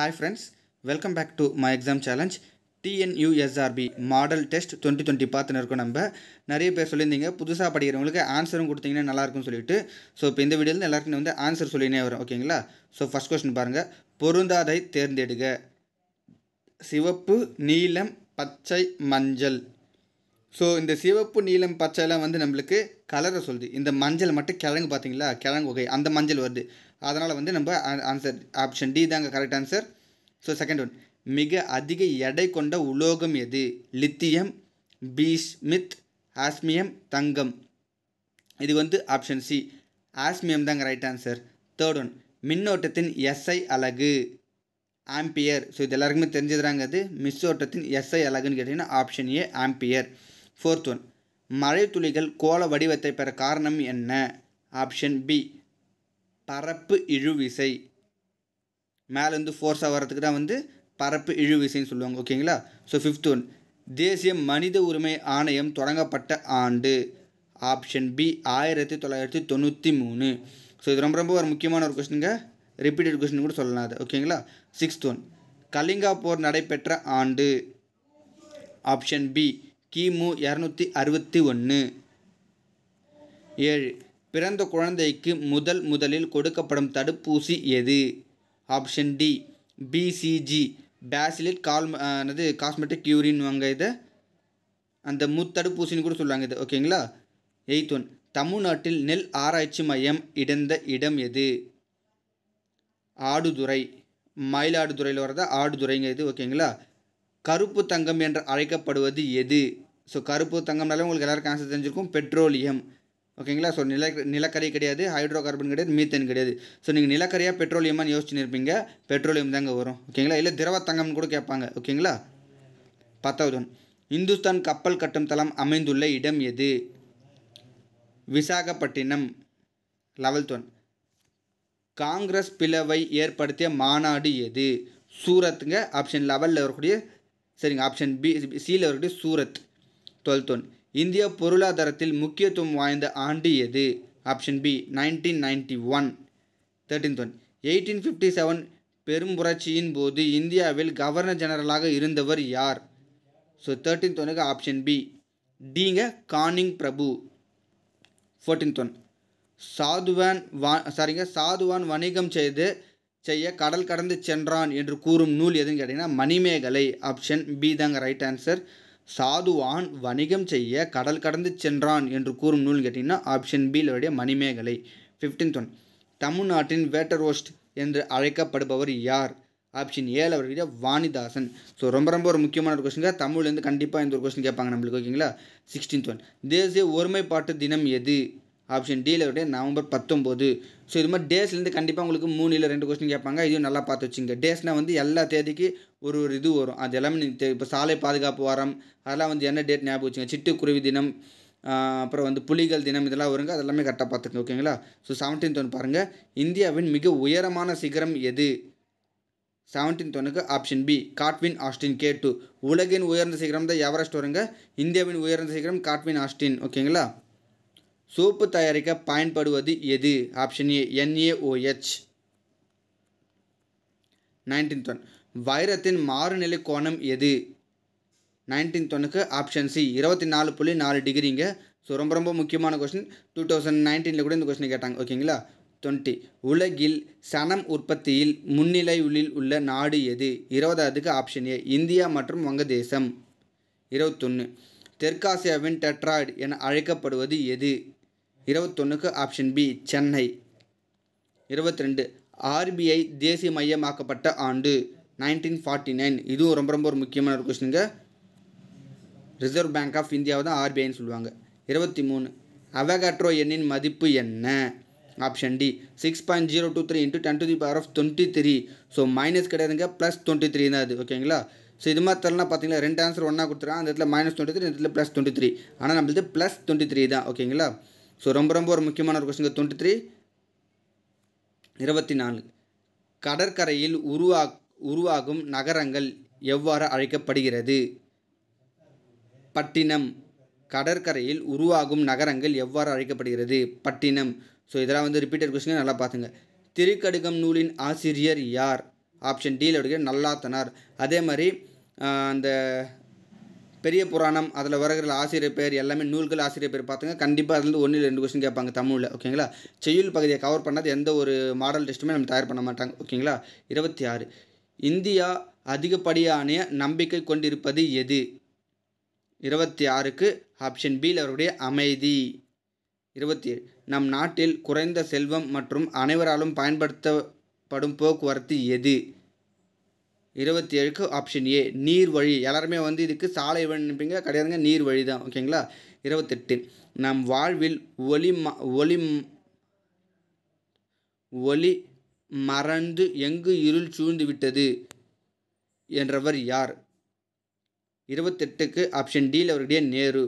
Hi friends welcome back to my exam challenge TNUSRB model test twenty twenty பார்த்துன்னு இருக்கோம் நம்ம நிறைய பேர் சொல்லியிருந்தீங்க புதுசாக படிக்கிறவங்களுக்கு ஆன்சரும் கொடுத்தீங்கன்னா நல்லாயிருக்கும்னு சொல்லிட்டு ஸோ இப்போ இந்த வீடியோவில் எல்லாருக்கும் வந்து ஆன்சர் சொல்லினே வரும் ஓகேங்களா ஸோ ஃபஸ்ட் கொஸ்டின் பாருங்கள் பொருந்தாதை தேர்ந்தெடுக்க சிவப்பு நீலம் பச்சை மஞ்சள் ஸோ இந்த சிவப்பு நீளம் பச்சைலாம் வந்து நம்மளுக்கு கலரை சொல்லுது இந்த மஞ்சள் மட்டும் கிழங்கு பார்த்தீங்களா கிழங்கு வகை அந்த மஞ்சள் வருது அதனால் வந்து நம்ம ஆன்சர் ஆப்ஷன் டி தாங்க correct answer so second one மிக அதிக எடை கொண்ட உலோகம் எது லித்தியம் பீஸ்மித் ஆஸ்மியம் தங்கம் இது வந்து ஆப்ஷன் சி ஆஸ்மியம் தாங்க ரைட் ஆன்சர் தேர்ட் ஒன் மின்னோட்டத்தின் எஸ்ஐ அலகு ஆம்பியர் ஸோ இது எல்லாருக்குமே தெரிஞ்சதுறாங்க அது மின்னோட்டத்தின் எஸ்ஐ அலகுன்னு கேட்டிங்கன்னா option A ampere fourth one மழைத்துளிகள் கோல வடிவத்தை பெற காரணம் என்ன ஆப்ஷன் பி பரப்பு இழுவிசை மேலேருந்து ஃபோர்ஸாக வர்றதுக்கு தான் வந்து பரப்பு இழுவிசைன்னு சொல்லுவாங்க ஓகேங்களா ஸோ ஃபிஃப்த் ஒன் தேசிய மனித உரிமை ஆணையம் தொடங்கப்பட்ட ஆண்டு ஆப்ஷன் பி ஆயிரத்தி தொள்ளாயிரத்தி தொண்ணூற்றி மூணு ஸோ இது ரொம்ப ரொம்ப ஒரு முக்கியமான ஒரு கொஸ்டினுங்க ரிப்பீட்டட் கொஸ்டின் கூட சொல்லலாம் அது ஓகேங்களா சிக்ஸ்த் ஒன் கலிங்கா போர் நடைபெற்ற ஆண்டு ஆப்ஷன் பி கிமு இரநூத்தி அறுபத்தி ஒன்று ஏழு பிறந்த குழந்தைக்கு முதல் முதலில் கொடுக்கப்படும் தடுப்பூசி எது ஆப்ஷன் டி பிசிஜி பேசிலிட் கால் என்னது காஸ்மெட்டிக் யூரின் வாங்க இதை அந்த முத்தடுப்பூசின்னு கூட சொல்லுவாங்க இது ஓகேங்களா எயித் ஒன் தமிழ்நாட்டில் நெல் ஆராய்ச்சி மையம் இடந்த இடம் எது ஆடுதுறை மயிலாடுதுறையில் வர்றதா ஆடுதுறைங்க இது ஓகேங்களா கருப்பு தங்கம் என்று அழைக்கப்படுவது எது ஸோ கருப்பு தங்கம்னாலே உங்களுக்கு எல்லாருக்கும் ஆன்சர் தெரிஞ்சிருக்கும் பெட்ரோலியம் ஓகேங்களா ஸோ நில நிலக்கரி கிடையாது ஹைட்ரோ கார்பன் கிடையாது மீத்தேன் கிடையாது ஸோ நீங்கள் நிலக்கரியாக பெட்ரோலியமானு யோசிச்சுன்னு இருப்பீங்க பெட்ரோலியம் தாங்க வரும் ஓகேங்களா இல்லை திரவ தங்கம்னு கூட கேட்பாங்க ஓகேங்களா பத்தாவது ஒன் இந்துஸ்தான் கப்பல் கட்டும் தளம் அமைந்துள்ள இடம் எது விசாகப்பட்டினம் லெவல்த் ஒன் காங்கிரஸ் பிளவை ஏற்படுத்திய மாநாடு எது சூரத்துங்க ஆப்ஷன் லெவலில் வரக்கூடிய சரிங்க ஆப்ஷன் பி சியில் இருக்கட்டும் சூரத் டுவெல்த் ஒன் இந்திய பொருளாதாரத்தில் முக்கியத்துவம் வாய்ந்த ஆண்டு எது option B nineteen ninety one thirteenth one eighteen fifty seven பெரும் புரட்சியின் போது இந்தியாவில் கவர்னர் ஜெனரலாக இருந்தவர் யார் ஸோ தேர்ட்டீன்த் ஒனுக்கு ஆப்ஷன் பி டிங்க கானிங் பிரபு ஃபோர்டீன்த் ஒன் சாதுவான் வா சாரிங்க சாதுவான் வணிகம் செய்து செய்ய கடல் கடந்து சென்றான் என்று கூறும் நூல் எதுன்னு கேட்டிங்கன்னா மணிமேகலை ஆப்ஷன் பி தாங்க ரைட் ஆன்சர் சாதுவான் வணிகம் செய்ய கடல் கடந்து சென்றான் என்று கூறும் நூல் கேட்டிங்கன்னா ஆப்ஷன் பி உடைய மணிமேகலை ஃபிஃப்டீன்த் ஒன் தமிழ்நாட்டின் வேட்டர் ஹோஸ்ட் என்று அழைக்கப்படுபவர் யார் ஆப்ஷன் ஏழு அவர்களுடைய வாணிதாசன் ஸோ ரொம்ப ரொம்ப ஒரு முக்கியமான ஒரு கொஸ்டின் தமிழ்லேருந்து கண்டிப்பாக இந்த ஒரு கொஸ்டின் கேட்பாங்க நம்மளுக்கு ஓகேங்களா சிக்ஸ்டீன்த் ஒன் தேசிய ஒருமைப்பாட்டு தினம் எது ஆப்ஷன் டியில் விட நவம்பர் பத்தொம்போது ஸோ இது மாதிரி டேஸ்லேருந்து கண்டிப்பாக உங்களுக்கு மூணு இல்லை ரெண்டு கொஸ்டின் கேட்பாங்க இதையும் நல்லா பார்த்து வச்சுங்க டேஸ்னால் வந்து எல்லா தேதிக்கு ஒரு ஒரு இது வரும் அது எல்லாமே நீங்கள் இப்போ சாலை பாதுகாப்பு வாரம் அதெல்லாம் வந்து என்ன டேட் ஞாபகம் வச்சுங்க சிட்டுக்குருவி தினம் அப்புறம் வந்து புலிகள் தினம் இதெல்லாம் வருங்க அதெல்லாமே கரெக்டாக பார்த்துக்கங்க ஓகேங்களா ஸோ செவன்டீன்த் ஒன்று பாருங்கள் இந்தியாவின் மிக உயரமான சிகரம் எது செவன்டீன்த் ஒனுக்கு option B Godwin Austen K two உலகின் உயர்ந்த சிகரம் தான் எவரெஸ்ட் வருங்க இந்தியாவின் உயர்ந்த சிகரம் காட்வின் ஆஸ்டின் ஓகேங்களா சோப்பு தயாரிக்க பயன்படுவது எது option A NaOH nineteenth one வைரத்தின் மாறுநிலை கோணம் எது நைன்டீன்த் ஒனுக்கு ஆப்ஷன் சி இருபத்தி நாலு புள்ளி நாலு டிகிரிங்க ஸோ ரொம்ப ரொம்ப முக்கியமான கொஸ்டின் டூ தௌசண்ட் நைன்டீனில் கூட இந்த கொஸ்டின் கேட்டாங்க ஓகேங்களா டுவெண்ட்டி உலகில் சனம் உற்பத்தியில் முன்னிலை உள்ளில் உள்ள நாடு எது இருபதாவதுக்கு ஆப்ஷன் ஏ இந்தியா மற்றும் வங்கதேசம் இருபத்தொன்று தெற்காசியாவின் டெட்ராய்டு என அழைக்கப்படுவது எது இருபத்தொன்றுக்கு ஆப்ஷன் பி சென்னை இருபத்தி ரெண்டு ஆர்பிஐ தேசிய மையமாக்கப்பட்ட ஆண்டு நைன்டீன் ஃபார்ட்டி நைன் இதுவும் ரொம்ப ரொம்ப ஒரு முக்கியமான ஒரு கொஸ்டினுங்க ரிசர்வ் பேங்க் ஆஃப் இந்தியாவை தான் ஆர்பிஐன்னு சொல்லுவாங்க இருபத்தி மூணு அவகாட்ரோ எண்ணின் மதிப்பு என்ன option D six point zero two three into ten to the power of twenty three so minus கிடையாதுங்க ப்ளஸ் டுவெண்ட்டி த்ரீ தான் அது ஓகேங்களா ஸோ இது மாதிரி தரலாம் பார்த்தீங்களா ரெண்டு ஆன்சர் ஒன்றா கொடுத்துருவான் அந்த இடத்துல மைனஸ் டுவெண்ட்டி த்ரீ இந்த இடத்துல ப்ளஸ் டுவெண்ட்டி த்ரீ ஆனால் நம்மளது ப்ளஸ் டுவெண்ட்டி த்ரீ தான் ஓகேங்களா ஸோ ரொம்ப ரொம்ப ஒரு முக்கியமான ஒரு கொஸ்டின் டுவெண்ட்டி த்ரீ இருபத்தி நாலு கடற்கரையில் உருவா உருவாகும் நகரங்கள் எவ்வாறு அழைக்கப்படுகிறது பட்டினம் கடற்கரையில் உருவாகும் நகரங்கள் எவ்வாறு அழைக்கப்படுகிறது பட்டினம் ஸோ இதெல்லாம் வந்து ரிப்பீட்டட் கொஸ்டின் நல்லா பார்த்துங்க திருக்கடுகம் நூலின் ஆசிரியர் யார் ஆப்ஷன் டியில் எடுக்கிற நல்லாத்தனார் அதே மாதிரி அந்த பெரிய புராணம் அதில் வருகிற ஆசிரியர் பேர் எல்லாமே நூல்கள் ஆசிரியர் பேர் பார்த்துங்க கண்டிப்பாக அதுலேருந்து ஒன்றில் ரெண்டு கொஸ்டின் கேட்பாங்க தமிழில் ஓகேங்களா செய்யுள் பகுதியை கவர் பண்ணாத எந்த ஒரு மாடல் டெஸ்ட்டுமே நம்ம தயார் பண்ண மாட்டாங்க ஓகேங்களா இருபத்தி ஆறு இந்தியா அதிகப்படியான நம்பிக்கை கொண்டிருப்பது எது இருபத்தி ஆறுக்கு ஆப்ஷன் பியில் அவருடைய அமைதி இருபத்தி ஏழு நம் நாட்டில் குறைந்த செல்வம் மற்றும் அனைவராலும் பயன்படுத்தப்படும் போக்குவரத்து எது இருபத்தி ஏழுக்கு ஆப்ஷன் ஏ நீர் வழி எல்லாருமே வந்து இதுக்கு சாலை வழிப்பீங்க கிடையாதுங்க நீர் வழி தான் ஓகேங்களா இருபத்தெட்டு நம் வாழ்வில் ஒளி ம ஒளி ஒளி மறந்து எங்கு இருள் சூழ்ந்து விட்டது என்றவர் யார் இருபத்தெட்டுக்கு ஆப்ஷன் டியில் அவருடைய நேரு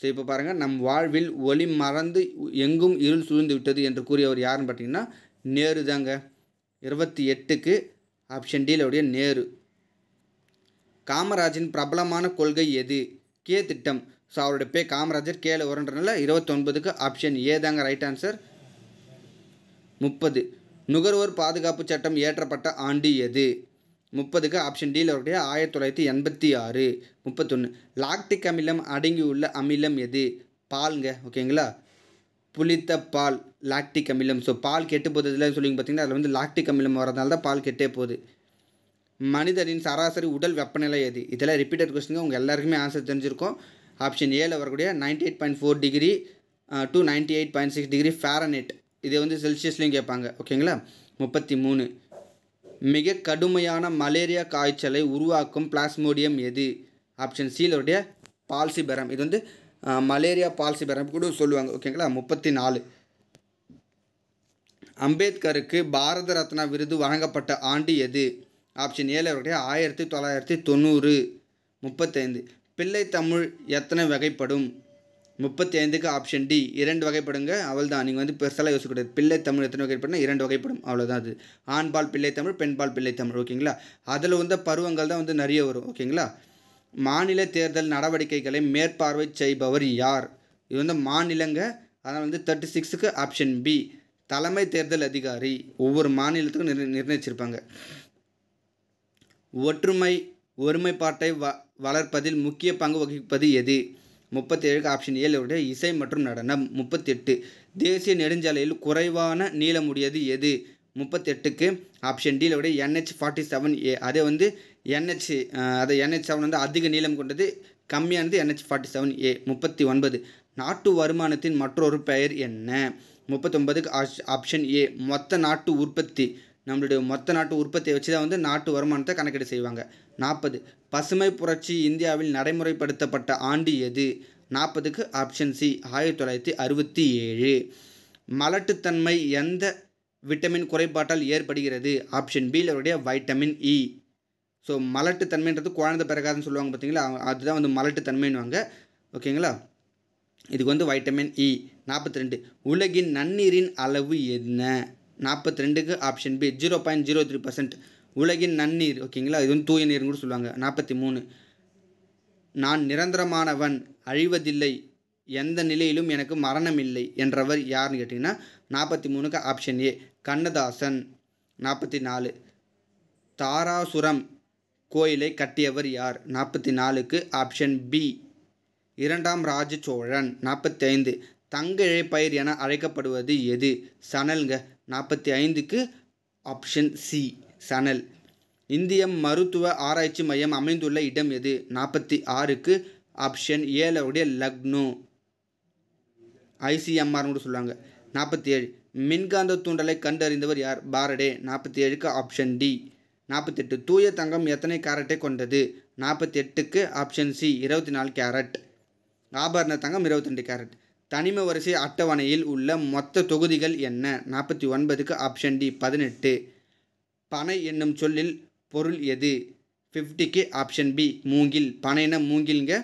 ஸோ இப்போ பாருங்கள் நம் வாழ்வில் ஒளி மறந்து எங்கும் இருள் சூழ்ந்து விட்டது என்று கூறியவர் யாருன்னு பார்த்தீங்கன்னா நேரு தாங்க இருபத்தி எட்டுக்கு ஆப்ஷன் உடைய நேரு காமராஜின் பிரபலமான கொள்கை எது கே திட்டம் ஸோ அவருடைய பே காமராஜர் கேல வரன்றனால இருபத்தொன்பதுக்கு ஆப்ஷன் ஏ தாங்க ரைட் ஆன்சர் முப்பது நுகர்வோர் பாதுகாப்பு சட்டம் இயற்றப்பட்ட ஆண்டு எது முப்பதுக்கு ஆப்ஷன் டியில் அவருடைய ஆயிரத்தி தொள்ளாயிரத்தி எண்பத்தி ஆறு முப்பத்தொன்று லாக்டிக் அமிலம் அடங்கியுள்ள அமிலம் எது பாலுங்க ஓகேங்களா புளித்த பால் லாக்டிக் அமிலம் ஸோ பால் கெட்டு போகிறதுல சொல்லி பார்த்தீங்கன்னா அதில் வந்து லாக்டிக் அமிலம் வரதுனால தான் பால் கெட்டே போகுது மனிதரின் சராசரி உடல் வெப்பநிலை எது இதெல்லாம் ரிப்பீட்டட் கொஸ்டின் உங்கள் எல்லாருக்குமே ஆன்சர் தெரிஞ்சிருக்கும் ஆப்ஷன் ஏல வரக்கூடிய ninety eight point four degree two ninety eight point six degree Fahrenheit இதை வந்து செல்சியஸ்லையும் கேட்பாங்க ஓகேங்களா முப்பத்தி மூணு மிக கடுமையான மலேரியா காய்ச்சலை உருவாக்கும் பிளாஸ்மோடியம் எது ஆப்ஷன் சியில் உடைய பால்சிபரம் இது வந்து மலேரியா பாலிசி பேரம் கூட சொல்லுவாங்க ஓகேங்களா முப்பத்தி நாலு அம்பேத்கருக்கு பாரத ரத்னா விருது வழங்கப்பட்ட ஆண்டு எது ஆப்ஷன் ஏழு அவருடைய ஆயிரத்தி தொள்ளாயிரத்தி தொண்ணூறு முப்பத்தைந்து பிள்ளை தமிழ் எத்தனை வகைப்படும் முப்பத்தி ஐந்துக்கு ஆப்ஷன் டி இரண்டு வகைப்படுங்க அவள் தான் நீங்கள் வந்து பெருசாக யோசிக்கக்கூடாது பிள்ளை தமிழ் எத்தனை வகைப்படுனா இரண்டு வகைப்படும் அவ்வளோதான் அது ஆண்பால் பிள்ளை தமிழ் பெண்பால் பிள்ளை தமிழ் ஓகேங்களா அதில் வந்து பருவங்கள் தான் வந்து நிறைய வரும் ஓகேங்களா மாநில தேர்தல் நடவடிக்கைகளை மேற்பார்வை செய்பவர் யார் இது வந்து மாநிலங்க அதனால் வந்து தேர்ட்டி சிக்ஸுக்கு ஆப்ஷன் பி தலைமை தேர்தல் அதிகாரி ஒவ்வொரு மாநிலத்துக்கும் நிர் நிர்ணயிச்சிருப்பாங்க ஒற்றுமை ஒருமைப்பாட்டை வ வளர்ப்பதில் முக்கிய பங்கு வகிப்பது எது ஏழுக்கு ஆப்ஷன் உடைய இசை மற்றும் நடனம் முப்பத்தெட்டு தேசிய நெடுஞ்சாலையில் குறைவான நீளமுடையது எது முப்பத்தெட்டுக்கு ஆப்ஷன் டியில் விட என்ஹெச் ஃபார்ட்டி செவன் ஏ அதே வந்து என்ஹெச் அதை என்ஹெச் செவன் வந்து அதிக நீளம் கொண்டது கம்மியானது என்ஹெச் ஃபார்ட்டி செவன் ஏ முப்பத்தி ஒன்பது நாட்டு வருமானத்தின் மற்றொரு பெயர் என்ன முப்பத்தொன்பதுக்கு ஆப்ஷன் ஏ மொத்த நாட்டு உற்பத்தி நம்மளுடைய மொத்த நாட்டு உற்பத்தியை வச்சு தான் வந்து நாட்டு வருமானத்தை கணக்கீடு செய்வாங்க நாற்பது பசுமை புரட்சி இந்தியாவில் நடைமுறைப்படுத்தப்பட்ட ஆண்டு எது நாற்பதுக்கு ஆப்ஷன் சி ஆயிரத்தி தொள்ளாயிரத்தி அறுபத்தி ஏழு மலட்டுத்தன்மை எந்த விட்டமின் குறைபாட்டால் ஏற்படுகிறது ஆப்ஷன் பியில் அவருடைய வைட்டமின் இ ஸோ மலட்டுத்தன்மைன்றது குழந்தை பிறகாதுன்னு சொல்லுவாங்க பார்த்தீங்களா அதுதான் வந்து மலட்டு தன்மைன்னு வாங்க ஓகேங்களா இதுக்கு வந்து வைட்டமின் இ e. நாற்பத்தி ரெண்டு உலகின் நன்னீரின் அளவு என்ன நாற்பத்தி ரெண்டுக்கு option B zero point zero three percent உலகின் நன்னீர் ஓகேங்களா இது வந்து தூய நீர்னு கூட சொல்லுவாங்க நாற்பத்தி மூணு நான் நிரந்தரமானவன் அழிவதில்லை எந்த நிலையிலும் எனக்கு மரணம் இல்லை என்றவர் யாருன்னு கேட்டிங்கன்னா நாற்பத்தி மூணுக்கு ஆப்ஷன் ஏ கண்ணதாசன் நாற்பத்தி நாலு தாராசுரம் கோயிலை கட்டியவர் யார் நாற்பத்தி நாலுக்கு ஆப்ஷன் பி இரண்டாம் ராஜ சோழன் நாற்பத்தி ஐந்து தங்க இழைப்பயிர் என அழைக்கப்படுவது எது சணல்ங்க நாற்பத்தி ஐந்துக்கு ஆப்ஷன் சி சணல் இந்திய மருத்துவ ஆராய்ச்சி மையம் அமைந்துள்ள இடம் எது நாற்பத்தி ஆறுக்கு ஆப்ஷன் உடைய லக்னோ ஐசிஎம்ஆர்னு கூட சொல்லுவாங்க நாற்பத்தி ஏழு மின்காந்த தூண்டலை கண்டறிந்தவர் யார் பாரடே நாற்பத்தி ஏழுக்கு ஆப்ஷன் டி நாற்பத்தெட்டு தூய தங்கம் எத்தனை கேரட்டை கொண்டது நாற்பத்தி எட்டுக்கு ஆப்ஷன் சி இருபத்தி நாலு கேரட் ஆபரண தங்கம் இருபத்தி ரெண்டு கேரட் தனிம வரிசை அட்டவணையில் உள்ள மொத்த தொகுதிகள் என்ன நாற்பத்தி ஒன்பதுக்கு ஆப்ஷன் டி பதினெட்டு பனை என்னும் சொல்லில் பொருள் எது ஃபிஃப்டிக்கு ஆப்ஷன் பி மூங்கில் பனைன்னா மூங்கில்ங்க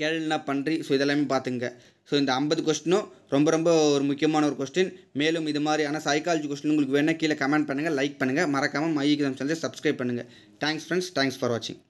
கேள்னா பன்றி ஸோ இதெல்லாமே பார்த்துங்க ஸோ இந்த ஐம்பது கொஸ்டினும் ரொம்ப ரொம்ப ஒரு முக்கியமான ஒரு கொஸ்டின் மேலும் இது மாதிரியான சைக்காலஜி கொஸ்டின் உங்களுக்கு வேணால் கீழே கமெண்ட் பண்ணுங்கள் லைக் பண்ணுங்கள் மறக்காமல் மை எக்ஸாம் சேனலை சப்ஸ்கிரைப் பண்ணுங்கள் தேங்க்ஸ் ஃப்ரெண்ட்ஸ் தேங்க்ஸ் ஃபார் வாட்சிங்